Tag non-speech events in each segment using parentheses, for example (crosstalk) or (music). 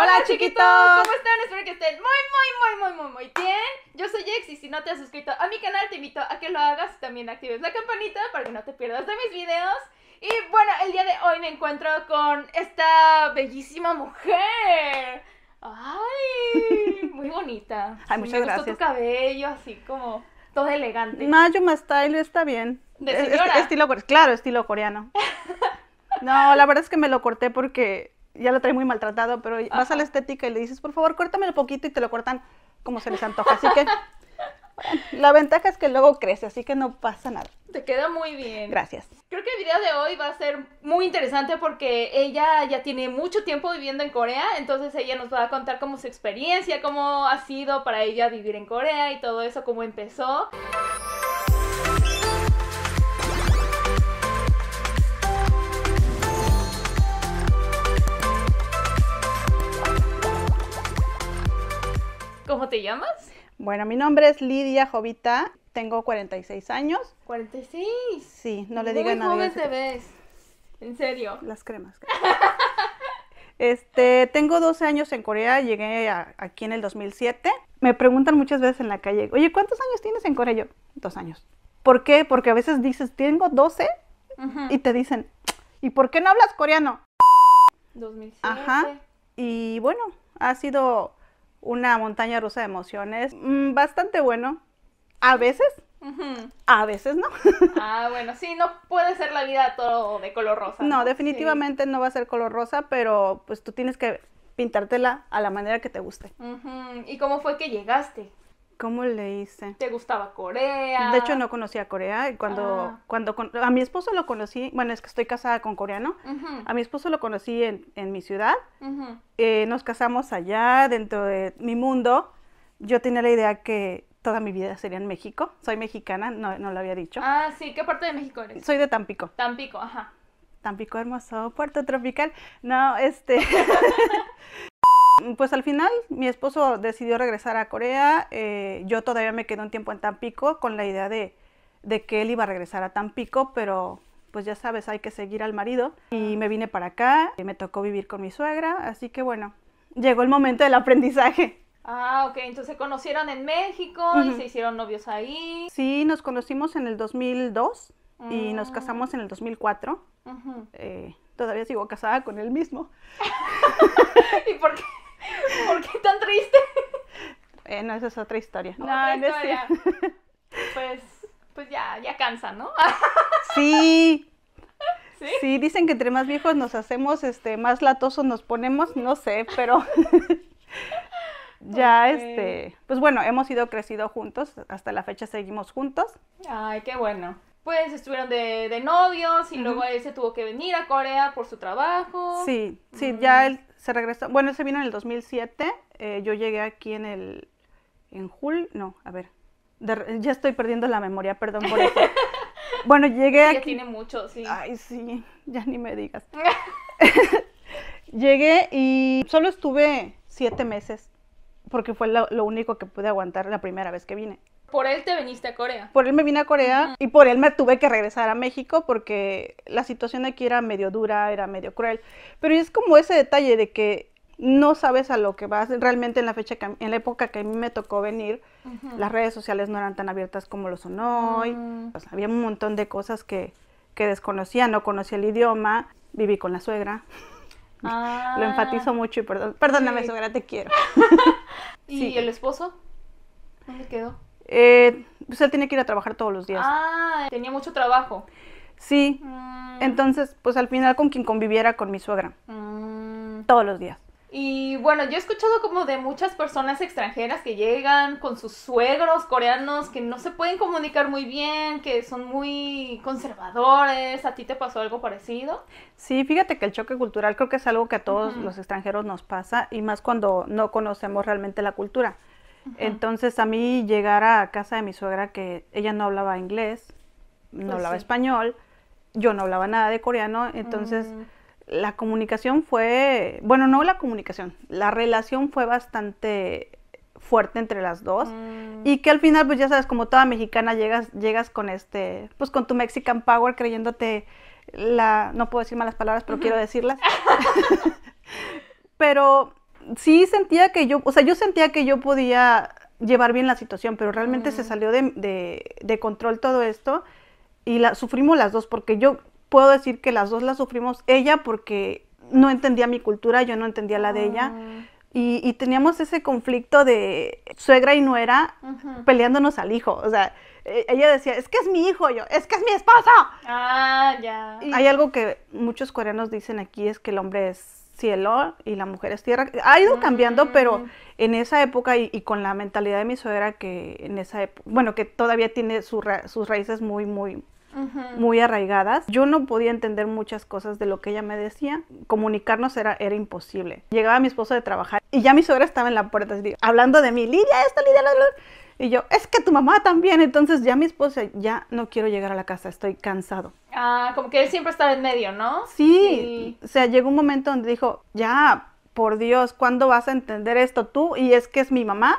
Hola, chiquitos. ¿cómo están? Espero que estén muy, muy, muy, muy, muy, muy bien. Yo soy Jex y si no te has suscrito a mi canal te invito a que lo hagas y también actives la campanita para que no te pierdas de mis videos. Y bueno, el día de hoy me encuentro con esta bellísima mujer. Ay, muy bonita. Ay, muchas me gracias. Gustó tu cabello así como todo elegante. Mayo más Style está bien. ¿De señora? estilo, pues, claro, estilo coreano. (laughs) No, la verdad es que me lo corté porque ya lo trae muy maltratado, pero vas a la estética y le dices, por favor, córtamelo poquito y te lo cortan como se les antoja. Así que la ventaja es que luego crece, así que no pasa nada. Te queda muy bien. Gracias. Creo que el video de hoy va a ser muy interesante porque ella ya tiene mucho tiempo viviendo en Corea, entonces ella nos va a contar cómo su experiencia, cómo ha sido para ella vivir en Corea y todo eso, cómo empezó. ¿Cómo te llamas? Bueno, mi nombre es Lidia Jovita, tengo 46 años. ¿46? Sí, no le digan ¿Cómo joven te ves? ¿En serio? Las cremas. (laughs) Este, tengo 12 años en Corea, llegué aquí en el 2007. Me preguntan muchas veces en la calle, oye, ¿cuántos años tienes en Corea? Yo, dos años. ¿Por qué? Porque a veces dices, tengo 12 y te dicen, ¿y por qué no hablas coreano? 2007. Ajá. Y bueno, ha sido una montaña rusa de emociones mm, bastante bueno. A veces, a veces no. (laughs) ah, bueno, sí, no puede ser la vida todo de color rosa. No, definitivamente no va a ser color rosa, pero pues tú tienes que pintártela a la manera que te guste. ¿Y cómo fue que llegaste ¿Cómo le hice? ¿Te gustaba Corea? De hecho, no conocía Corea. Cuando, ah. cuando, a mi esposo lo conocí, bueno, es que estoy casada con coreano. A mi esposo lo conocí en, mi ciudad. Eh, nos casamos allá, dentro de mi mundo. Yo tenía la idea que toda mi vida sería en México. Soy mexicana, no, no lo había dicho. Ah, sí, ¿qué parte de México eres? Soy de Tampico. Tampico, ajá. Tampico hermoso, puerto tropical. No, este. (laughs) (laughs) Pues al final mi esposo decidió regresar a Corea, eh, yo todavía me quedé un tiempo en Tampico con la idea de, que él iba a regresar a Tampico, pero pues ya sabes, hay que seguir al marido. Y me vine para acá, me tocó vivir con mi suegra, así que bueno, llegó el momento del aprendizaje. Ah, ok, entonces se conocieron en México y se hicieron novios ahí. Sí, nos conocimos en el 2002 y nos ah. casamos en el 2004. Eh, todavía sigo casada con él mismo. (laughs) ¿Y por qué? (laughs) ¿Por qué tan triste? Eh, no, esa es otra historia. No, historia. (laughs) Pues, pues ya, ya cansa, ¿no? (laughs) Sí. sí. ¿Sí? dicen que entre más viejos nos hacemos, este, más latosos nos ponemos, no sé, pero ya este, pues bueno, hemos ido crecido juntos, hasta la fecha seguimos juntos. Ay, qué bueno pues estuvieron de, novios y luego él se tuvo que venir a Corea por su trabajo. Sí, sí, mm. ya él se regresó, bueno, él se vino en el 2007, eh, yo llegué aquí en el, en julio, no, a ver, ya estoy perdiendo la memoria, perdón por eso. (laughs) Bueno, llegué aquí. Ya tiene mucho, sí. Ay, sí, ya ni me digas. (laughs) llegué y solo estuve siete meses, porque fue lo, único que pude aguantar la primera vez que vine. Por él te viniste a Corea. Por él me vine a Corea y por él me tuve que regresar a México porque la situación aquí era medio dura, era medio cruel. Pero es como ese detalle de que no sabes a lo que vas. Realmente en la fecha, en la época que a mí me tocó venir, las redes sociales no eran tan abiertas como lo son hoy. Mm. había un montón de cosas que, que desconocía, no conocía el idioma, viví con la suegra. (laughs) lo ah. enfatizo mucho y perdón, perdóname suegra, te quiero. (laughs) (laughs) ¿Y el esposo? ¿Dónde quedó? Eh, pues tenía que ir a trabajar todos los días. Ah, tenía mucho trabajo. Sí. Mm. Entonces, pues al final con quien conviviera con mi suegra. Mm. Todos los días. Y bueno, yo he escuchado como de muchas personas extranjeras que llegan con sus suegros coreanos que no se pueden comunicar muy bien, que son muy conservadores. ¿A ti te pasó algo parecido? Sí, fíjate que el choque cultural creo que es algo que a todos los extranjeros nos pasa y más cuando no conocemos realmente la cultura. Entonces a mí llegar a casa de mi suegra que ella no hablaba inglés, no pues hablaba español, yo no hablaba nada de coreano, entonces mm. la comunicación fue, bueno, no la comunicación, la relación fue bastante fuerte entre las dos mm. y que al final pues ya sabes como toda mexicana llegas llegas con este pues con tu Mexican power creyéndote la no puedo decir malas palabras pero quiero decirlas (laughs) (laughs) pero sí sentía que yo, o sea, yo sentía que yo podía llevar bien la situación, pero realmente se salió de, de, control todo esto y la sufrimos las dos, porque yo puedo decir que las dos la sufrimos, ella porque no entendía mi cultura, yo no entendía la de ella. Ah. Y, y, teníamos ese conflicto de suegra y nuera peleándonos al hijo. O sea, e, ella decía, es que es mi hijo, yo, es que es mi esposo. Ah, ya. Hay algo que muchos coreanos dicen aquí, es que el hombre es cielo y la mujer es tierra. Ha ido cambiando, pero en esa época y, con la mentalidad de mi suegra que en esa época, bueno, que todavía tiene sus raíces muy, muy, muy arraigadas. Yo no podía entender muchas cosas de lo que ella me decía. Comunicarnos era, era imposible. Llegaba mi esposo de trabajar y ya mi suegra estaba en la puerta hablando de mí. Lidia, esto, Lidia, lo, y yo, es que tu mamá también. Entonces ya mi esposa, ya no quiero llegar a la casa, estoy cansado. Ah, como que él siempre estaba en medio, ¿no? Sí. O sea, llegó un momento donde dijo, ya, por Dios, ¿cuándo vas a entender esto tú? Y es que es mi mamá.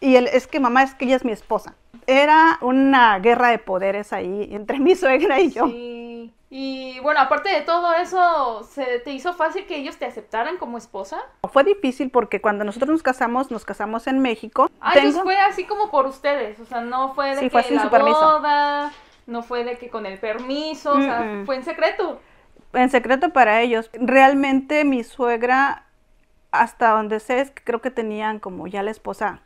Y él, es que mamá, es que ella es mi esposa. Era una guerra de poderes ahí entre mi suegra y yo. Sí. Y y bueno, aparte de todo eso, ¿se te hizo fácil que ellos te aceptaran como esposa? Fue difícil porque cuando nosotros nos casamos, nos casamos en México. Ah, entonces fue así como por ustedes, o sea, no fue de que la boda, no fue de que con el permiso, o sea, fue en secreto. En secreto para ellos. Realmente mi suegra, hasta donde sé, es que creo que tenían como ya la esposa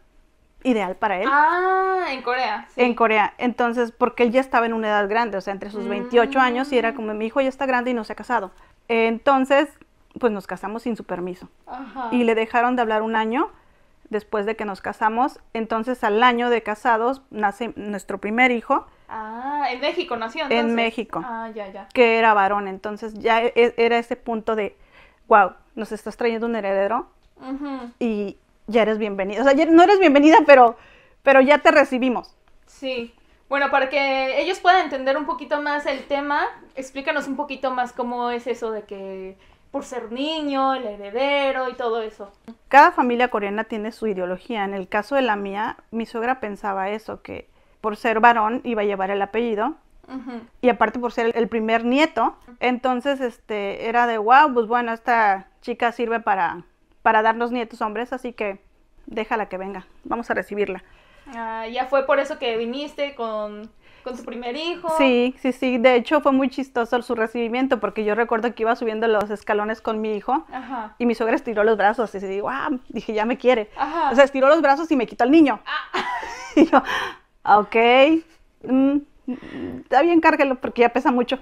ideal para él. Ah, en Corea. En Corea. Entonces, porque él ya estaba en una edad grande, o sea, entre sus 28 años y era mm. como, mi hijo ya está grande y no se ha casado. Entonces, pues nos casamos sin su permiso. Ajá. Y le dejaron de hablar un año después de que nos casamos. Entonces, al año de casados nace nuestro primer hijo. Ah, en México nació. Entonces? En México. Ah, ya, ya. Que era varón. Entonces, ya e, e, era ese punto de, wow, nos estás trayendo un heredero. y, ya eres bienvenida. O sea, no eres bienvenida, pero, pero ya te recibimos. Sí. Bueno, para que ellos puedan entender un poquito más el tema, explícanos un poquito más cómo es eso de que por ser niño, el heredero y todo eso. Cada familia coreana tiene su ideología. En el caso de la mía, mi suegra pensaba eso, que por ser varón iba a llevar el apellido. Y aparte por ser el primer nieto, entonces este era de wow, pues bueno, esta chica sirve para para darnos nietos hombres, así que déjala que venga, vamos a recibirla. Ah, ya fue por eso que viniste con, con, su primer hijo. Sí, sí, sí, de hecho fue muy chistoso su recibimiento porque yo recuerdo que iba subiendo los escalones con mi hijo y mi suegra estiró los brazos y se dijo, ah, dije, ya me quiere. O sea, estiró los brazos y me quitó al niño. Ah. (laughs) Y yo, ok, mm, está bien, cárguelo, porque ya pesa mucho.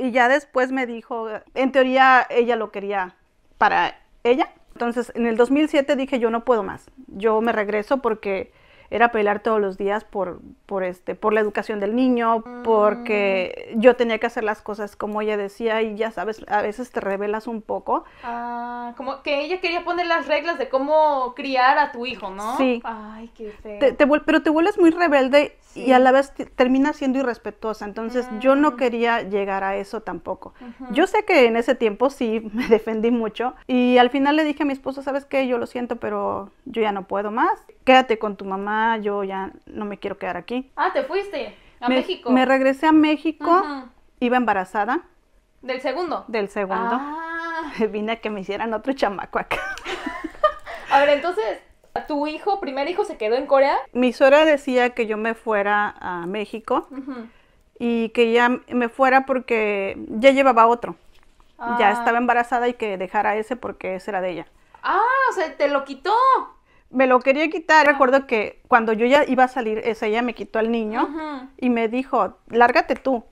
Y ya después me dijo, en teoría ella lo quería para ella entonces, en el 2007 dije, yo no puedo más. Yo me regreso porque era pelear todos los días por, por, este, por la educación del niño, porque mm. yo tenía que hacer las cosas como ella decía y ya sabes, a veces te revelas un poco. Ah, como que ella quería poner las reglas de cómo criar a tu hijo, ¿no? Sí. Ay, qué feo. Te, pero te vuelves muy rebelde y a la vez termina siendo irrespetuosa. Entonces yo no mm. quería llegar a eso tampoco. Yo sé que en ese tiempo sí (laughs) me defendí mucho. Y al final le dije a mi esposo, ¿sabes qué? Yo lo siento, pero yo ya no puedo más. Quédate con tu mamá, yo ya no me quiero quedar aquí. Ah, te fuiste a México. Me regresé a México, iba embarazada. ¿Del segundo? Del segundo. Ah. (laughs) Vine a que me hicieran otro chamaco acá. (laughs) a ver, entonces ¿Tu hijo, primer hijo, se quedó en Corea? Mi suegra decía que yo me fuera a México y que ya me fuera porque ya llevaba otro. Ya ah. estaba embarazada y que dejara ese porque ese era de ella. Ah, o sea, te lo quitó. Me lo quería quitar. Ah. Recuerdo que cuando yo ya iba a salir, esa ella me quitó al niño y me dijo, lárgate tú.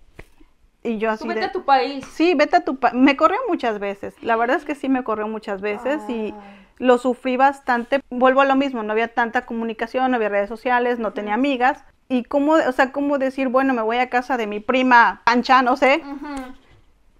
Y yo así. Tú vete a tu país. Sí, vete a tu país. Me corrió muchas veces. La verdad es que sí me corrió muchas veces y ah lo sufrí bastante. Vuelvo a lo mismo, no había tanta comunicación, no había redes sociales, no tenía amigas. Y cómo, o sea, cómo decir, bueno, me voy a casa de mi prima Pancha, no sé.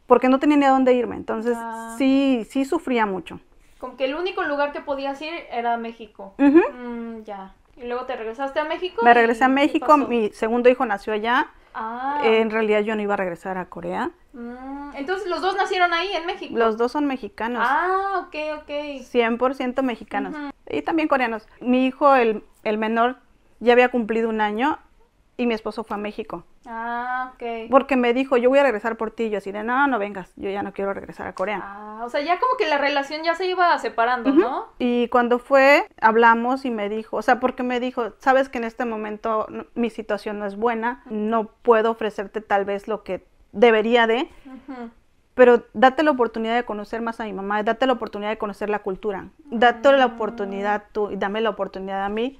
Porque no tenía ni a dónde irme. Entonces, ah. sí, sí sufría mucho. Como que el único lugar que podías ir era México. Mm, ya. Y luego te regresaste a México. Me regresé a México, mi segundo hijo nació allá Ah. En realidad yo no iba a regresar a Corea. Mm, entonces los dos nacieron ahí en México. Los dos son mexicanos. Ah, ok, ok. 100% mexicanos. Y también coreanos. Mi hijo, el, el menor, ya había cumplido un año y mi esposo fue a México. Ah, ok. Porque me dijo, yo voy a regresar por ti. Yo así de, no, no vengas, yo ya no quiero regresar a Corea. Ah, o sea, ya como que la relación ya se iba separando, ¿no? Y cuando fue, hablamos y me dijo, o sea, porque me dijo, sabes que en este momento mi situación no es buena, no puedo ofrecerte tal vez lo que debería de, pero date la oportunidad de conocer más a mi mamá, date la oportunidad de conocer la cultura, date la ah. oportunidad tú y dame la oportunidad a mí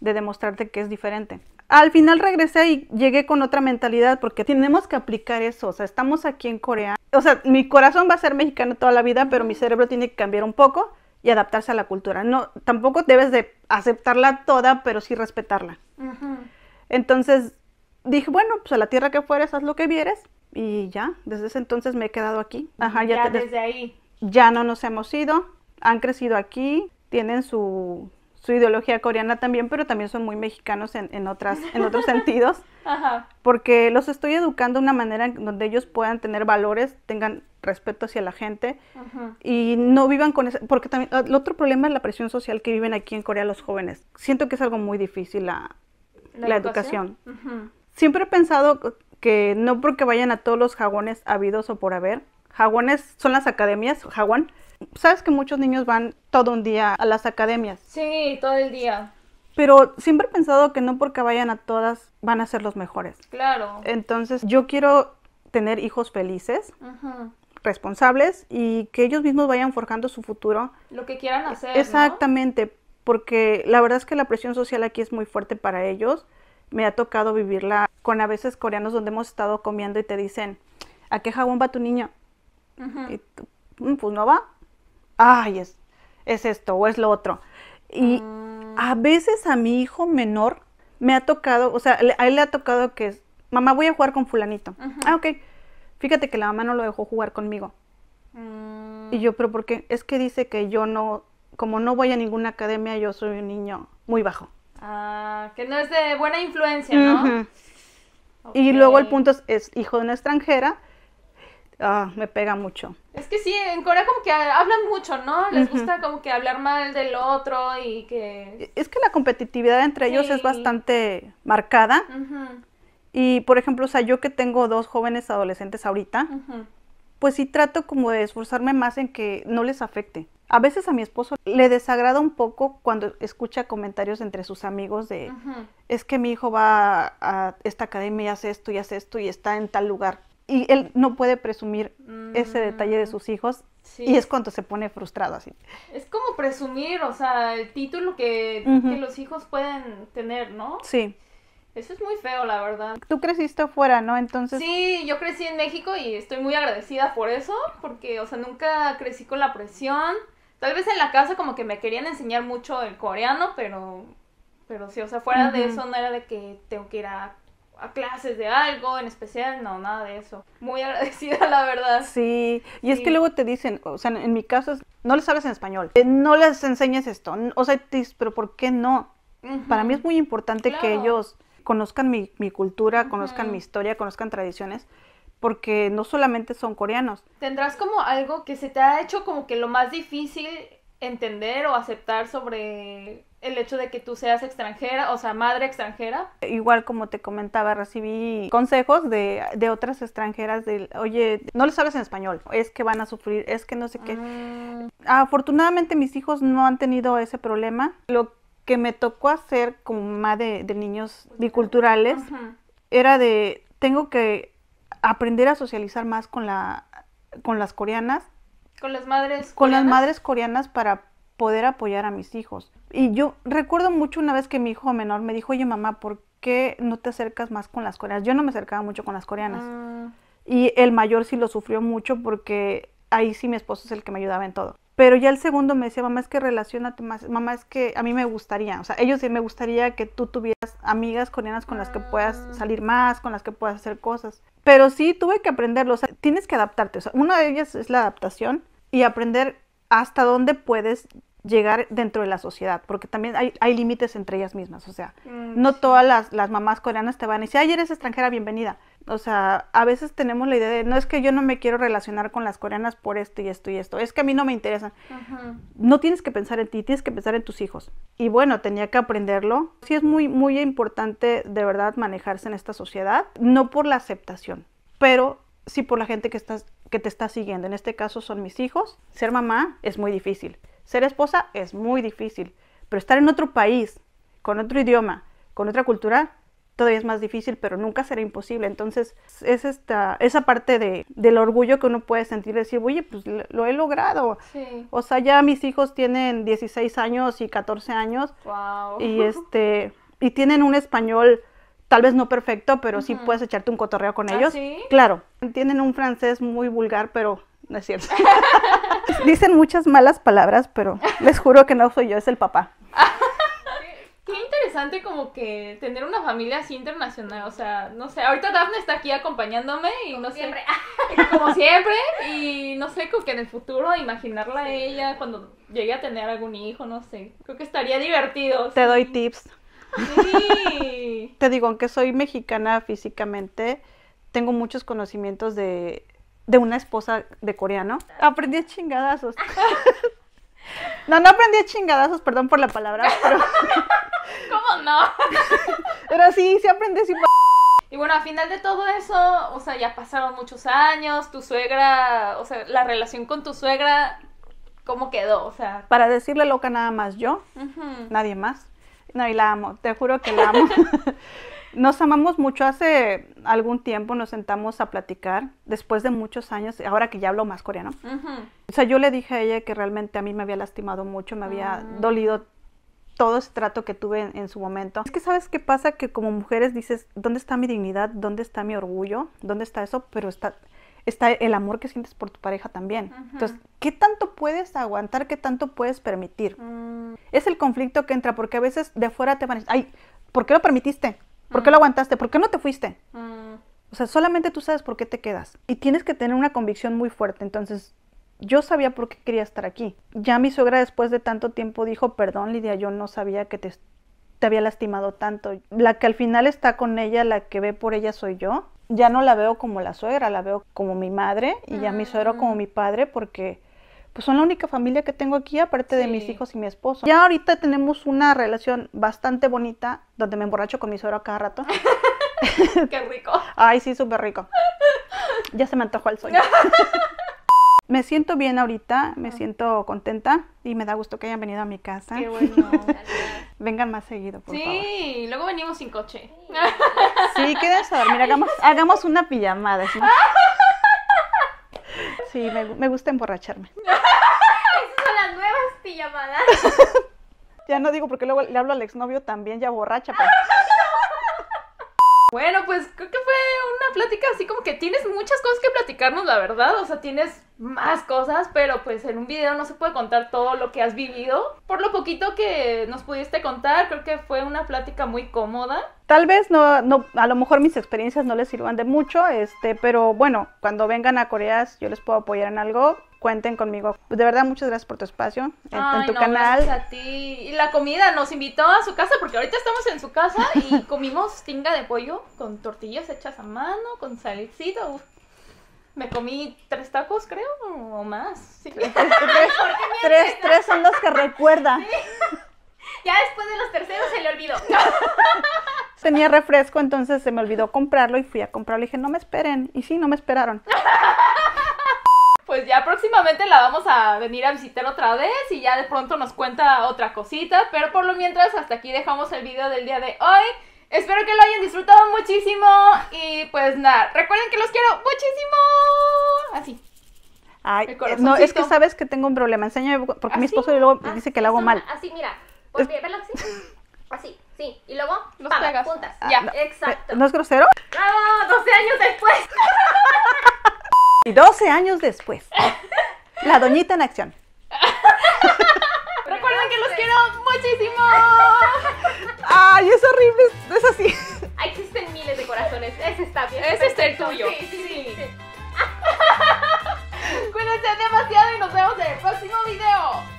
de demostrarte que es diferente al final regresé y llegué con otra mentalidad porque tenemos que aplicar eso. O sea, estamos aquí en Corea. O sea, mi corazón va a ser mexicano toda la vida, pero mi cerebro tiene que cambiar un poco y adaptarse a la cultura. No, tampoco debes de aceptarla toda, pero sí respetarla. Entonces dije, bueno, pues a la tierra que fueres, haz lo que vieres y ya. Desde ese entonces me he quedado aquí. Ajá, ya, desde ahí. Ya no nos hemos ido, han crecido aquí, tienen su su ideología coreana también, pero también son muy mexicanos en, en otras, en otros (laughs) sentidos, porque los estoy educando de una manera en donde ellos puedan tener valores, tengan respeto hacia la gente y no vivan con eso, porque también ah, el otro problema es la presión social que viven aquí en Corea los jóvenes. Siento que es algo muy difícil la, ¿La, educación. educación. Siempre he pensado que no porque vayan a todos los jagones habidos o por haber, jagones son las academias, jagón, sabes que muchos niños van todo un día a las academias. Sí, todo el día. Pero siempre he pensado que no porque vayan a todas van a ser los mejores. Claro. Entonces yo quiero tener hijos felices, responsables y que ellos mismos vayan forjando su futuro. Lo que quieran e, hacer. Exactamente, porque la verdad es que la presión social aquí es muy fuerte para ellos. Me ha tocado vivirla con a veces coreanos donde hemos estado comiendo y te dicen, ¿a qué jabón va tu niño? Mm, pues no va ay, es, es esto o es lo otro. Y ah. a veces a mi hijo menor me ha tocado, o sea, a él le ha tocado que es, mamá, voy a jugar con fulanito. Ah, ok. Fíjate que la mamá no lo dejó jugar conmigo. Mm. Y yo, pero ¿por qué? Es que dice que yo no, como no voy a ninguna academia, yo soy un niño muy bajo. Ah, que no es de buena influencia, ¿no? Y luego el punto es, es hijo de una extranjera ah, me pega mucho. Es que sí, en Corea como que hablan mucho, ¿no? Les gusta como que hablar mal del otro y que... E, es que la competitividad entre ellos es bastante marcada. Y, por ejemplo, o sea, yo que tengo dos jóvenes adolescentes ahorita, pues sí trato como de esforzarme más en que no les afecte. A veces a mi esposo le desagrada un poco cuando escucha comentarios entre sus amigos de, es que mi hijo va a esta academia y hace esto y hace esto y está en tal lugar y él no puede presumir ese mm. detalle de sus hijos y es cuando se pone frustrado así. Es como presumir, o sea, el título que, los hijos pueden tener, ¿no? Sí. Eso es muy feo, la verdad. Tú creciste afuera, ¿no? Entonces... Sí, yo crecí en México y estoy muy agradecida por eso, porque, o sea, nunca crecí con la presión. Tal vez en la casa como que me querían enseñar mucho el coreano, pero, pero sí, o sea, fuera de eso no era de que tengo que ir a a clases de algo en especial, no, nada de eso. Muy (laughs) agradecida, la verdad. Sí, y es que luego te dicen, o sea, en mi caso, no les hablas en español, eh, no les enseñes esto, o sea, pero ¿por qué no? Para mí es muy importante que ellos conozcan mi, cultura, conozcan mi historia, conozcan tradiciones, porque no solamente son coreanos. ¿Tendrás como algo que se te ha hecho como que lo más difícil entender o aceptar sobre el hecho de que tú seas extranjera, o sea, madre extranjera. Igual como te comentaba, recibí consejos de, otras extranjeras del, oye, no les sabes en español, es que van a sufrir, es que no sé qué. Ah. Afortunadamente mis hijos no han tenido ese problema. Lo que me tocó hacer como madre de, niños biculturales era de, tengo que aprender a socializar más con, la, con las coreanas. Con las madres. Con las madres coreanas para poder apoyar a mis hijos. Y yo recuerdo mucho una vez que mi hijo menor me dijo, oye mamá, ¿por qué no te acercas más con las coreanas? Yo no me acercaba mucho con las coreanas. Ah. Y el mayor sí lo sufrió mucho porque ahí sí mi esposo es el que me ayudaba en todo. Pero ya el segundo me decía, mamá, es que relacionate más, mamá, es que a mí me gustaría, o sea, ellos sí me gustaría que tú tuvieras amigas coreanas con las que puedas ah. salir más, con las que puedas hacer cosas. Pero sí tuve que aprenderlo, o sea, tienes que adaptarte, o sea, una de ellas es la adaptación y aprender hasta dónde puedes llegar dentro de la sociedad, porque también hay, hay límites entre ellas mismas, o sea, mm, no todas las, las, mamás coreanas te van a decir, ay, eres extranjera, bienvenida. O sea, a veces tenemos la idea de, no es que yo no me quiero relacionar con las coreanas por esto y esto y esto, es que a mí no me interesan. No tienes que pensar en ti, tienes que pensar en tus hijos. Y bueno, tenía que aprenderlo. Sí es muy, muy importante de verdad manejarse en esta sociedad, no por la aceptación, pero sí por la gente que, estás, que te está siguiendo. En este caso son mis hijos. Ser mamá es muy difícil ser esposa es muy difícil, pero estar en otro país, con otro idioma, con otra cultura, todavía es más difícil, pero nunca será imposible. Entonces, es esta, esa parte de, del orgullo que uno puede sentir, decir, oye, pues lo he logrado. O sea, ya mis hijos tienen 16 años y 14 años. Wow. Y, (laughs) este, y tienen un español tal vez no perfecto, pero sí puedes echarte un cotorreo con ¿Ah, ellos. Claro, tienen un francés muy vulgar, pero no es cierto. (laughs) Dicen muchas malas palabras, pero les juro que no soy yo, es el papá. (laughs) Qué interesante como que tener una familia así internacional, o sea, no sé, ahorita Daphne está aquí acompañándome y no siempre. sé, (laughs) como siempre, y no sé, como que en el futuro imaginarla a ella cuando llegue a tener algún hijo, no sé, creo que estaría divertido. Te doy tips. Sí. Te digo, aunque soy mexicana físicamente, tengo muchos conocimientos de de una esposa de coreano. Aprendí a chingadazos. (laughs) No, no aprendí a chingadazos, perdón por la palabra, pero... (laughs) ¿Cómo no? (laughs) Pero sí, sí aprendí, Y bueno, al final de todo eso, o sea, ya pasaron muchos años, tu suegra, o sea, la relación con tu suegra, ¿cómo quedó? O sea... Para decirle loca nada más yo, nadie más. No, y la amo, te juro que la amo. Nos amamos mucho. Hace algún tiempo nos sentamos a platicar, después de muchos años, ahora que ya hablo más coreano. O sea, yo le dije a ella que realmente a mí me había lastimado mucho, me había ah. dolido todo ese trato que tuve en, su momento. Es que sabes qué pasa, que como mujeres dices, ¿dónde está mi dignidad? ¿Dónde está mi orgullo? ¿Dónde está eso? Pero está, está el amor que sientes por tu pareja también. Entonces, ¿qué tanto puedes aguantar? ¿Qué tanto puedes permitir? Mm. Es el conflicto que entra, porque a veces de fuera te van a decir, ay, ¿por qué lo permitiste? ¿Por qué lo aguantaste? ¿Por qué no te fuiste? Mm. O sea, solamente tú sabes por qué te quedas. Y tienes que tener una convicción muy fuerte. Entonces, yo sabía por qué quería estar aquí. Ya mi suegra después de tanto tiempo dijo, perdón Lidia, yo no sabía que te, te había lastimado tanto. La que al final está con ella, la que ve por ella soy yo. Ya no la veo como la suegra, la veo como mi madre y ya mi suegro como mm. mi padre porque pues son la única familia que tengo aquí, aparte de mis hijos y mi esposo. Ya ahorita tenemos una relación bastante bonita, donde me emborracho con mi suero cada rato. (laughs) Qué rico. Ay, sí, súper rico. Ya se me antojó el sueño. (laughs) me siento bien ahorita, me ah. siento contenta y me da gusto que hayan venido a mi casa. Qué bueno. (laughs) Vengan más seguido, por sí, favor. Sí, luego venimos sin coche. sí, quédense a dormir, hagamos, hagamos una pijamada. Sí, me gusta emborracharme. (laughs) ya no digo porque luego le hablo al exnovio también ya borracha. (laughs) bueno, pues creo que fue una plática así como que tienes muchas cosas que platicarnos, la verdad. O sea, tienes más cosas, pero pues en un video no se puede contar todo lo que has vivido. Por lo poquito que nos pudiste contar, creo que fue una plática muy cómoda. Tal vez no, no a lo mejor mis experiencias no les sirvan de mucho, este, pero bueno, cuando vengan a Coreas yo les puedo apoyar en algo cuenten conmigo. De verdad, muchas gracias por tu espacio en, tu canal. Gracias a ti. Y la comida, nos invitó a su casa porque ahorita estamos en su casa y (laughs) comimos tinga de pollo con tortillas hechas a mano, con salicito me comí tres tacos, creo, o más. (laughs) Tres, tres, son los que recuerda. (laughs) Ya después de los terceros se le olvidó. (laughs) Tenía refresco, entonces se me olvidó comprarlo y fui a comprarlo. Y dije, no me esperen. Y sí, no me esperaron. Pues ya próximamente la vamos a venir a visitar otra vez y ya de pronto nos cuenta otra cosita. Pero por lo mientras, hasta aquí dejamos el video del día de hoy. Espero que lo hayan disfrutado muchísimo. Y pues nada, recuerden que los quiero muchísimo. Así. Ay, eh, no, es que sabes que tengo un problema. Enséñame, porque mi ¿Ah, esposo luego ah, dice que lo hago mal. Así, mira. Pues, así? Así, sí. Y luego, los ah, ya, exacto. ¿No es grosero? ¡Bravo! 12 años después. (laughs) y 12 años después. La doñita en acción. Y es horrible, es así. Existen miles de corazones, ese está bien. Ese es el tuyo. Sí, sí, sí. sí. (laughs) Cuídense demasiado y nos vemos en el próximo video.